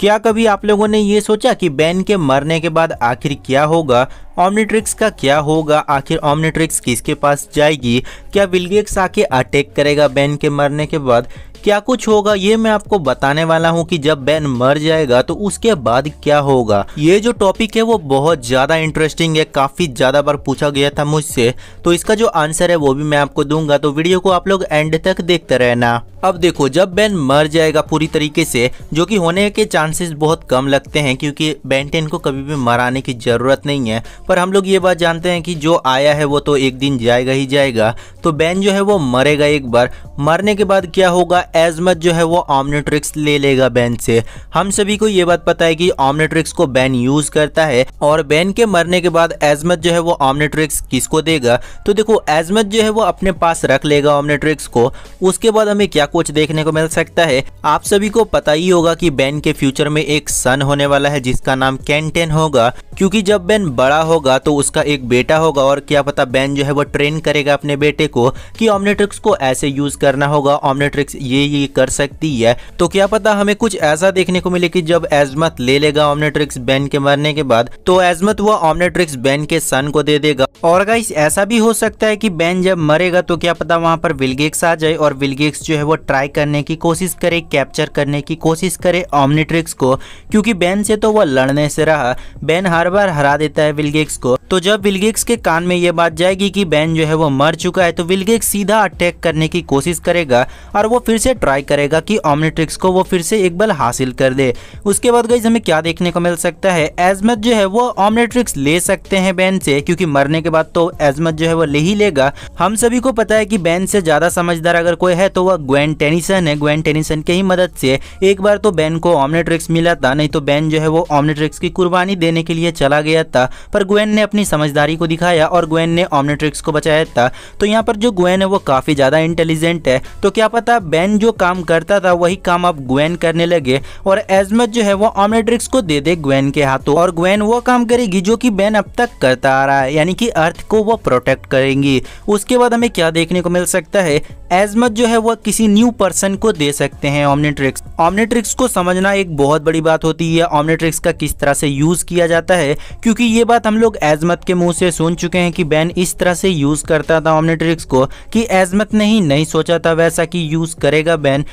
क्या कभी आप लोगों ने ये सोचा कि बैन के मरने के बाद आखिर क्या होगा ऑमनीट्रिक्स का क्या होगा आखिर ऑमनीट्रिक्स किसके पास जाएगी क्या विलगेक्स आके अटैक करेगा बैन के मरने के बाद क्या कुछ होगा ये मैं आपको बताने वाला हूँ कि जब बैन मर जाएगा तो उसके बाद क्या होगा ये जो टॉपिक है वो बहुत ज़्यादा इंटरेस्टिंग है काफ़ी ज़्यादा बार पूछा गया था मुझसे तो इसका जो आंसर है वो भी मैं आपको दूंगा तो वीडियो को आप लोग एंड तक देखते रहना अब देखो जब बैन मर जाएगा पूरी तरीके से जो कि होने के चांसेस बहुत कम लगते हैं क्योंकि बैन टेन को कभी भी मराने की ज़रूरत नहीं है पर हम लोग ये बात जानते हैं कि जो आया है वो तो एक दिन जाएगा ही जाएगा तो बैन जो है वो मरेगा एक बार मरने के बाद क्या होगा एजमत जो है वो ऑमनेट्रिक्स ले लेगा बैन से हम सभी को ये बात पता है कि ऑमनेट्रिक्स को बैन यूज करता है और बैन के मरने के बाद एजमत जो है वो ऑमनेट्रिक्स किसको देगा तो देखो एजमत जो है वो अपने पास रख लेगा ऑमनेट्रिक्स को उसके बाद हमें क्या कुछ देखने को मिल सकता है आप सभी को पता ही होगा कि बैन के फ्यूचर में एक सन होने वाला है जिसका नाम कैंटेन होगा क्योंकि जब बैन बड़ा होगा तो उसका एक बेटा होगा और क्या पता बैन जो है वो ट्रेन करेगा अपने बेटे को कि ऑमनेट्रिक्स को ऐसे यूज कर करना होगा ऑमनेट्रिक्स ये ये कर सकती है तो क्या पता हमें कुछ ऐसा देखने को मिले कि जब एजमत ले लेगा ऑमनेट्रिक्स बैन के मरने के बाद तो एजमत वह ऑमनेट्रिक्स बैन के सन को दे देगा और गाइस ऐसा भी हो सकता है कि बैन जब मरेगा तो क्या पता वहां पर विलगेक्स आ जाए और विलगेक्स जो है वो ट्राई करने की कोशिश करे कैप्चर करने की कोशिश करे ऑमनेट्रिक्स को क्योंकि बैन से तो वह लड़ने से रहा बैन हर बार हरा देता है विलगेक्स को तो जब विलगेक्स के कान में ये बात जाएगी कि बैन जो है वो मर चुका है तो विलगेक्स सीधा अटैक करने की कोशिश कोशिश करेगा और वो फिर से ट्राई करेगा कि ऑमनीट्रिक्स को वो फिर से एक बल हासिल कर दे उसके बाद गई हमें क्या देखने को मिल सकता है एजमत जो है वो ऑमनीट्रिक्स ले सकते हैं बैन से क्योंकि मरने के बाद तो एजमत जो है वो ले ही लेगा हम सभी को पता है कि बैन से ज्यादा समझदार अगर कोई है तो वह ग्वेन टेनिसन है ग्वेन टेनिसन की ही मदद से एक बार तो बैन को ऑमनेट्रिक्स मिला था नहीं तो बैन जो है वो ऑमनेट्रिक्स की कुर्बानी देने के लिए चला गया था पर ग्वेन ने अपनी समझदारी को दिखाया और ग्वेन ने ऑमनेट्रिक्स को बचाया था तो यहाँ पर जो ग्वेन है वो काफी ज्यादा इंटेलिजेंट प्रोजेक्ट है तो क्या पता बैन जो काम करता था वही काम अब ग्वेन करने लगे और एजमत जो है वो ऑमनेट्रिक्स को दे दे ग्वेन के हाथों और ग्वेन वो काम करेगी जो कि बैन अब तक करता आ रहा है यानी कि अर्थ को वो प्रोटेक्ट करेंगी उसके बाद हमें क्या देखने को मिल सकता है एजमत जो है वह किसी न्यू पर्सन को दे सकते हैं ऑमनेट्रिक्स ऑमनेट्रिक्स को समझना एक बहुत बड़ी बात होती है ऑमनेट्रिक्स का किस तरह से यूज़ किया जाता है क्योंकि ये बात हम लोग एजमत के मुंह से सुन चुके हैं कि बैन इस तरह से यूज़ करता था ऑमनेट्रिक्स को कि एजमत ने ही नहीं सोचा था वैसा कि यूज़ करेगा बैन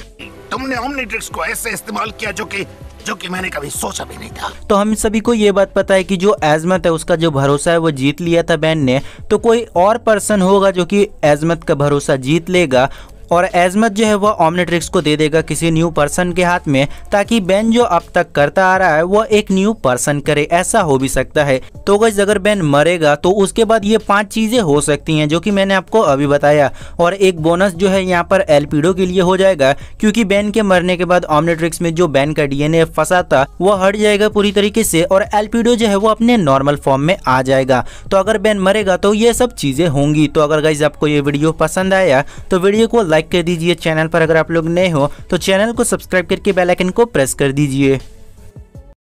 तुमने ऑमनेट्रिक्स को ऐसे इस्तेमाल किया जो कि जो कि मैंने कभी सोचा भी नहीं था तो हम सभी को ये बात पता है कि जो एजमत है उसका जो भरोसा है वो जीत लिया था बैन ने तो कोई और पर्सन होगा जो कि एजमत का भरोसा जीत लेगा और एजमत जो है वह ऑमनेट्रिक्स को दे देगा किसी न्यू पर्सन के हाथ में ताकि बैन जो अब तक करता आ रहा है वह एक न्यू पर्सन करे ऐसा हो भी सकता है तो गज अगर बैन मरेगा तो उसके बाद ये पांच चीजें हो सकती हैं जो कि मैंने आपको अभी बताया और एक बोनस जो है यहाँ पर एलपीडो के लिए हो जाएगा क्योंकि बैन के मरने के बाद ऑमनेट्रिक्स में जो बैन का डीएनए फंसा था वह हट जाएगा पूरी तरीके से और एलपीडो जो है वो अपने नॉर्मल फॉर्म में आ जाएगा तो अगर बैन मरेगा तो ये सब चीजें होंगी तो अगर गाइज आपको ये वीडियो पसंद आया तो वीडियो को लाइक कर दीजिए चैनल पर अगर आप लोग नए हो तो चैनल को सब्सक्राइब करके बेलाइकन को प्रेस कर दीजिए